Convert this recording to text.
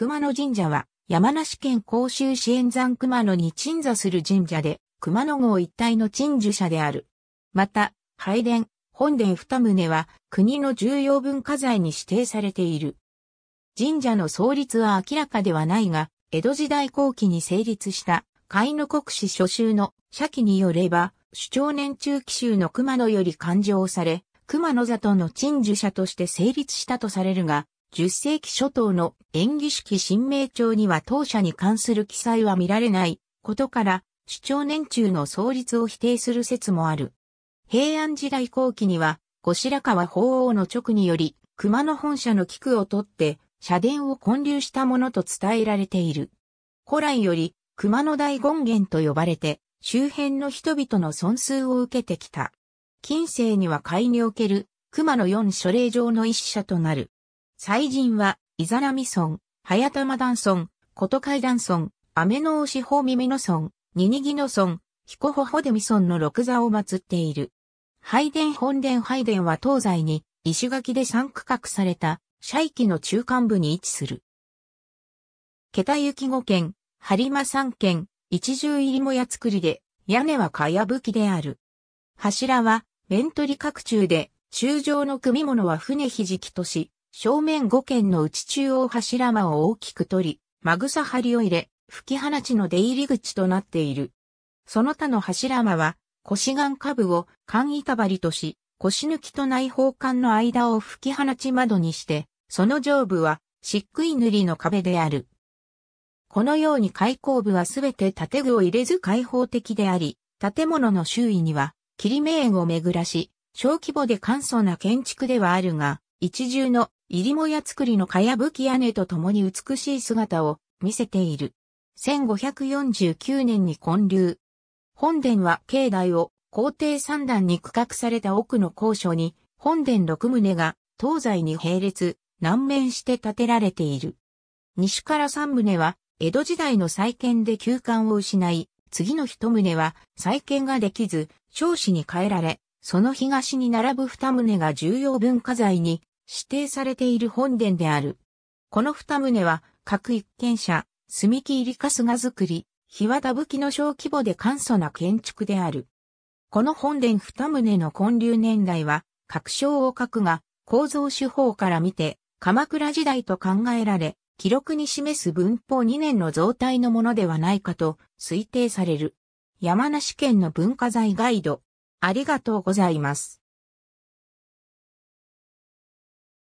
熊野神社は、山梨県甲州市援山熊野に鎮座する神社で、熊野号一体の鎮守者である。また、拝殿、本殿二棟は、国の重要文化財に指定されている。神社の創立は明らかではないが、江戸時代後期に成立した、海の国史初秋の社記によれば、主張年中期州の熊野より勘定され、熊野里の鎮守者として成立したとされるが、10世紀初頭の演技式新明帳には当社に関する記載は見られないことから、主張年中の創立を否定する説もある。平安時代後期には、後白河法皇の直により、熊野本社の菊を取って、社殿を建立したものと伝えられている。古来より、熊野大権現と呼ばれて、周辺の人々の損数を受けてきた。近世には会における、熊野四書令上の一社となる。祭神は、イザナミ村、早玉ン村、琴海ン村、雨の牛方耳の村、ニニギノ村、コホホデミ村の六座を祀っている。拝殿本殿拝殿は東西に、石垣で三区画された、社域の中間部に位置する。桁雪五軒、リマ三軒、一重入りもや作りで、屋根はかやぶきである。柱は、面取り各中で、中上の組物は船ひじきとし、正面5軒の内中央柱間を大きく取り、マグサ張りを入れ、吹き放ちの出入り口となっている。その他の柱間は、腰眼下部を間板張とし、腰抜きと内包管の間を吹き放ち窓にして、その上部は漆喰塗りの壁である。このように開口部はすべて建具を入れず開放的であり、建物の周囲には、切り目園を巡らし、小規模で簡素な建築ではあるが、一重の入りもや作りのかやぶき屋根と共に美しい姿を見せている。1549年に建立。本殿は境内を皇帝三段に区画された奥の高所に本殿六棟が東西に並列、南面して建てられている。西から三棟は江戸時代の再建で休館を失い、次の一棟は再建ができず、少子に変えられ、その東に並ぶ二棟が重要文化財に指定されている本殿である。この二棟は、各一軒者、住木入り春日造り、日和田器の小規模で簡素な建築である。この本殿二棟の建立年代は、各章を書くが、構造手法から見て、鎌倉時代と考えられ、記録に示す文法2年の増体のものではないかと推定される。山梨県の文化財ガイド。ありがとうございます。